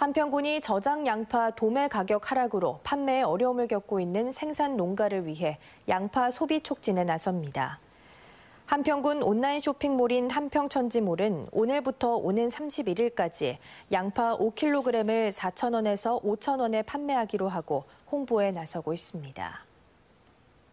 한평군이 저장 양파 도매 가격 하락으로 판매에 어려움을 겪고 있는 생산 농가를 위해 양파 소비 촉진에 나섭니다. 한평군 온라인 쇼핑몰인 한평천지몰은 오늘부터 오는 31일까지 양파 5kg을 4,000원에서 5,000원에 판매하기로 하고 홍보에 나서고 있습니다.